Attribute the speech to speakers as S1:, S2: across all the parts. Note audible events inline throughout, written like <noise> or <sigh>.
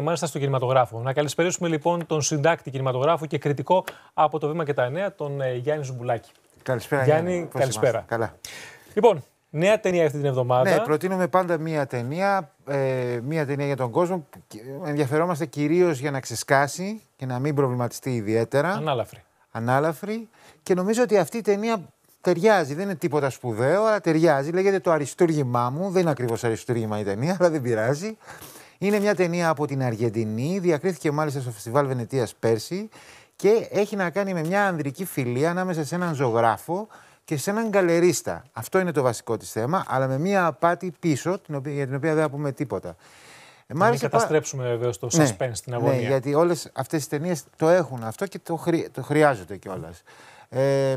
S1: και μάλιστα στο κινηματογράφο. Να καλησπέρισουμε λοιπόν τον συντάκτη κινηματογράφου και κριτικό από το Βήμα και τα Νέα, τον ε, Γιάννη Ζουμπουλάκη.
S2: Καλησπέρα, Γιάννη. Γιάννη καλησπέρα. Καλά. Λοιπόν, νέα ταινία αυτή την εβδομάδα. Ναι, προτείνουμε πάντα μία ταινία, ε, μία ταινία για τον κόσμο. Ενδιαφερόμαστε κυρίως για να ξεσκάσει και να μην προβληματιστεί ιδιαίτερα. Ανάλαφρη. Ανάλαφρη. Και νομίζω ότι αυτή η ταινία ταιριάζει. Δεν είναι τίποτα σπουδαίο, αλλά ταιριάζει. Λέγεται Το Αριστούργημά μου. Δεν είναι ακριβώς αριστούργημα η ταινία, αλλά δεν πειράζει. Είναι μια ταινία από την Αργεντινή, διακρίθηκε μάλιστα στο Φεστιβάλ Βενετίας πέρσι και έχει να κάνει με μια ανδρική φιλία ανάμεσα σε έναν ζωγράφο και σε έναν γκαλερίστα. Αυτό είναι το βασικό της θέμα, αλλά με μια απάτη πίσω, την οποία, για την οποία δεν θα πούμε τίποτα. Ε, να μην καταστρέψουμε πα... το ναι, suspense στην ναι, αγωνία. Ναι, γιατί όλες αυτές τις ταινίες το έχουν αυτό και το, το χρειάζονται κιόλας. Ε,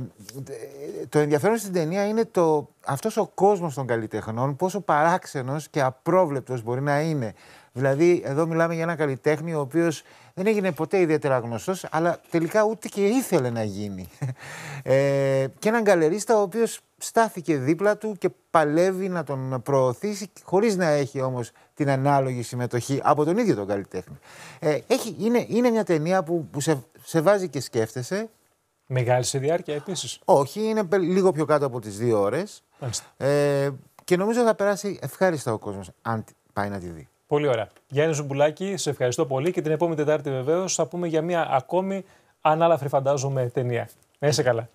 S2: το ενδιαφέρον στην ταινία είναι το, αυτός ο κόσμος των καλλιτεχνών, πόσο παράξενος και απρόβλεπτος μπορεί να είναι Δηλαδή, εδώ μιλάμε για ένα καλλιτέχνη ο οποίος δεν έγινε ποτέ ιδιαίτερα γνωστός, αλλά τελικά ούτε και ήθελε να γίνει. <laughs> Ε, και έναν καλερίστα ο οποίος στάθηκε δίπλα του και παλεύει να τον προωθήσει, χωρίς να έχει όμως την ανάλογη συμμετοχή από τον ίδιο τον καλλιτέχνη. Ε, έχει, είναι, είναι μια ταινία που, που σε, σε βάζει και σκέφτεσαι. Μεγάλη σε διάρκεια επίσης. Όχι, είναι λίγο πιο κάτω από τις δύο ώρες. Ε, και νομίζω θα περάσει ευχάριστα ο κόσμος αν πάει να τη δει.
S1: Πολύ ωραία. Γιάννη Ζουμπουλάκη, σε ευχαριστώ πολύ και την επόμενη Τετάρτη βεβαίως θα πούμε για μια ακόμη ανάλαφρη φαντάζομαι ταινία. Να είσαι καλά.